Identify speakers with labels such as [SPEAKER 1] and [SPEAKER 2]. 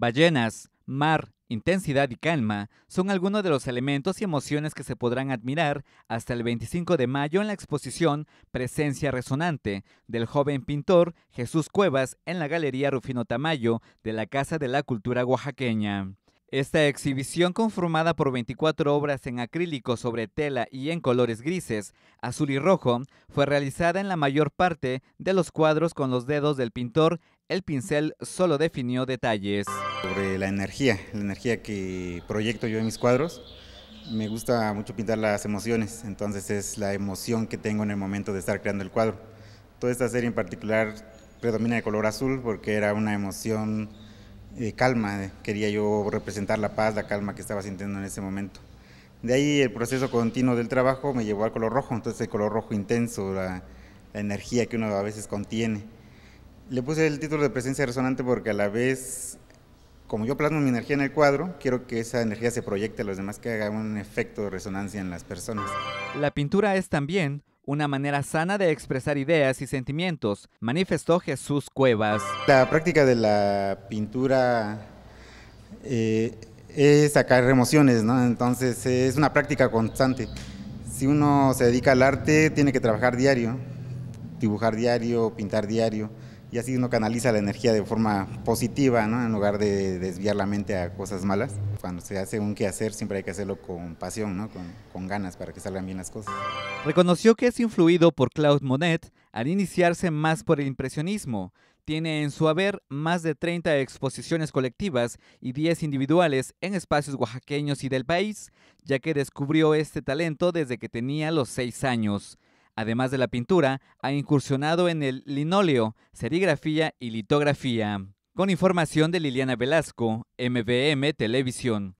[SPEAKER 1] ballenas, mar, intensidad y calma son algunos de los elementos y emociones que se podrán admirar hasta el 25 de mayo en la exposición Presencia Resonante del joven pintor Jesús Cuevas en la Galería Rufino Tamayo de la Casa de la Cultura Oaxaqueña. Esta exhibición, conformada por 24 obras en acrílico sobre tela y en colores grises, azul y rojo, fue realizada en la mayor parte de los cuadros con los dedos del pintor.
[SPEAKER 2] El pincel solo definió detalles. Sobre la energía, la energía que proyecto yo en mis cuadros, me gusta mucho pintar las emociones, entonces es la emoción que tengo en el momento de estar creando el cuadro. Toda esta serie en particular predomina de color azul porque era una emoción de eh, calma, eh, quería yo representar la paz, la calma que estaba sintiendo en ese momento. De ahí el proceso continuo del trabajo me llevó al color rojo, entonces el color rojo intenso, la, la energía que uno a veces contiene. Le puse el título de presencia resonante porque a la vez como yo plasmo mi energía en el cuadro, quiero que esa energía se proyecte a los demás, que haga un efecto de resonancia en las personas. La
[SPEAKER 1] pintura es también una manera sana de expresar ideas y sentimientos, manifestó Jesús Cuevas.
[SPEAKER 2] La práctica de la pintura eh, es sacar emociones, Entonces es una práctica constante. Si uno se dedica al arte, tiene que trabajar diario, dibujar diario, pintar diario y así uno canaliza la energía de forma positiva, ¿no? en lugar de desviar la mente a cosas malas. Cuando se hace un quehacer siempre hay que hacerlo con pasión, ¿no? con, ganas para que salgan bien las cosas.
[SPEAKER 1] Reconoció que es influido por Claude Monet al iniciarse más por el impresionismo. Tiene en su haber más de 30 exposiciones colectivas y 10 individuales en espacios oaxaqueños y del país, ya que descubrió este talento desde que tenía los 6 años. Además de la pintura, ha incursionado en el linóleo, serigrafía y litografía. Con información de Liliana Velasco, MBM Televisión.